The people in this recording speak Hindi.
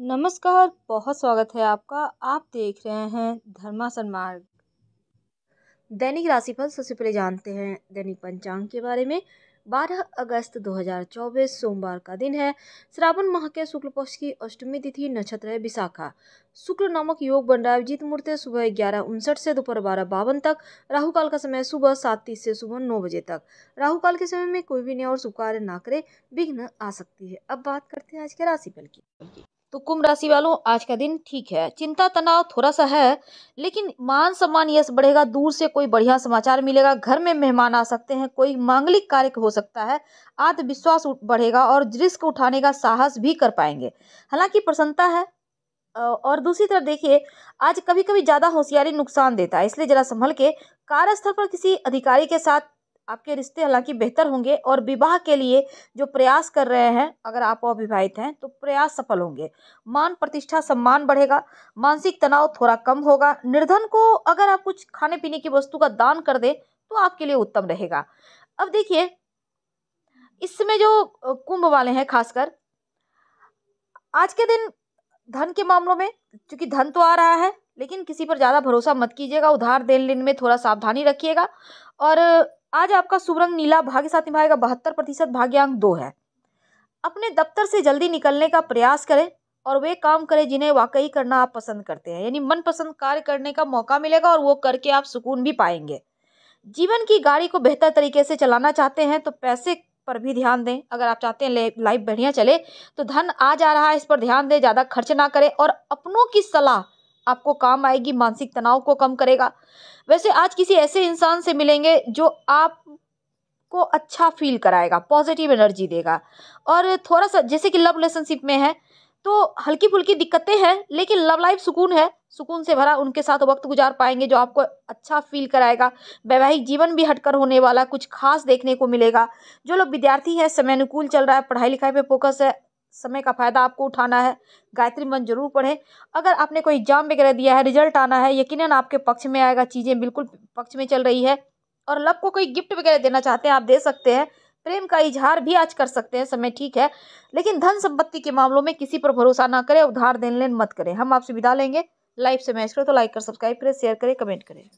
नमस्कार बहुत स्वागत है आपका आप देख रहे हैं धर्मा मार्ग दैनिक राशिफल सबसे पहले जानते हैं दैनिक पंचांग के बारे में 12 अगस्त 2024 सोमवार का दिन है श्रावण माह के शुक्ल पक्ष की अष्टमी तिथि नक्षत्र है विशाखा शुक्र नामक योग बन रहा है विजित मुहूर्त सुबह ग्यारह उनसठ से दोपहर बारह बावन तक राहु काल का समय सुबह सात तीस से सुबह नौ बजे तक राहु काल के समय में कोई भी न्याय और शुभ कार्य ना करे विघ्न आ सकती है अब बात करते हैं आज के राशिफल की तो कुंभ राशि वालों आज का दिन ठीक है चिंता तनाव थोड़ा सा है लेकिन मान सम्मान यश बढ़ेगा दूर से कोई बढ़िया समाचार मिलेगा घर में मेहमान आ सकते हैं कोई मांगलिक कार्य हो सकता है आत्मविश्वास बढ़ेगा और रिस्क उठाने का साहस भी कर पाएंगे हालांकि प्रसन्नता है और दूसरी तरफ देखिए आज कभी कभी ज़्यादा होशियारी नुकसान देता है इसलिए जरा संभल के कार्यस्थल पर किसी अधिकारी के साथ आपके रिश्ते हालांकि बेहतर होंगे और विवाह के लिए जो प्रयास कर रहे हैं अगर आप अविवाहित हैं तो प्रयास सफल होंगे मान प्रतिष्ठा सम्मान बढ़ेगा मानसिक तनाव थोड़ा कम होगा निर्धन को अगर आप कुछ खाने पीने की वस्तु का दान कर दें तो आपके लिए उत्तम रहेगा अब देखिए इसमें जो कुंभ वाले हैं खासकर आज के दिन धन के मामलों में चूंकि धन तो आ रहा है लेकिन किसी पर ज़्यादा भरोसा मत कीजिएगा उधार देन लेन में थोड़ा सावधानी रखिएगा और आज आपका सुवर्ण नीला भाग्य साथ निभाएगा बहत्तर प्रतिशत भाग्यांक दो है अपने दफ्तर से जल्दी निकलने का प्रयास करें और वे काम करें जिन्हें वाकई करना आप पसंद करते हैं यानी मनपसंद कार्य करने का मौका मिलेगा और वो करके आप सुकून भी पाएंगे जीवन की गाड़ी को बेहतर तरीके से चलाना चाहते हैं तो पैसे पर भी ध्यान दें अगर आप चाहते हैं लाइफ बढ़िया चले तो धन आ जा रहा है इस पर ध्यान दें ज़्यादा खर्च ना करें और अपनों की सलाह आपको काम आएगी मानसिक तनाव को कम करेगा वैसे आज किसी ऐसे इंसान से मिलेंगे जो आप को अच्छा फील कराएगा पॉजिटिव एनर्जी देगा और थोड़ा सा जैसे कि लव रिलेशनशिप में है तो हल्की फुल्की दिक्कतें हैं लेकिन लव लाइफ सुकून है सुकून से भरा उनके साथ वक्त गुजार पाएंगे जो आपको अच्छा फील कराएगा वैवाहिक जीवन भी हटकर होने वाला कुछ खास देखने को मिलेगा जो लोग विद्यार्थी हैं समय अनुकूल चल रहा है पढ़ाई लिखाई पे फोकस है समय का फ़ायदा आपको उठाना है गायत्री मंत्र जरूर पढ़ें अगर आपने कोई एग्जाम वगैरह दिया है रिजल्ट आना है यकीनन आपके पक्ष में आएगा चीज़ें बिल्कुल पक्ष में चल रही है और लव को कोई गिफ्ट वगैरह देना चाहते हैं आप दे सकते हैं प्रेम का इजहार भी आज कर सकते हैं समय ठीक है लेकिन धन संपत्ति के मामलों में किसी पर भरोसा ना करें उधार देन लेन मत करें हम आपसे विदा लेंगे लाइव से मैच तो करें तो लाइक कर सब्सक्राइब करें शेयर करें कमेंट करें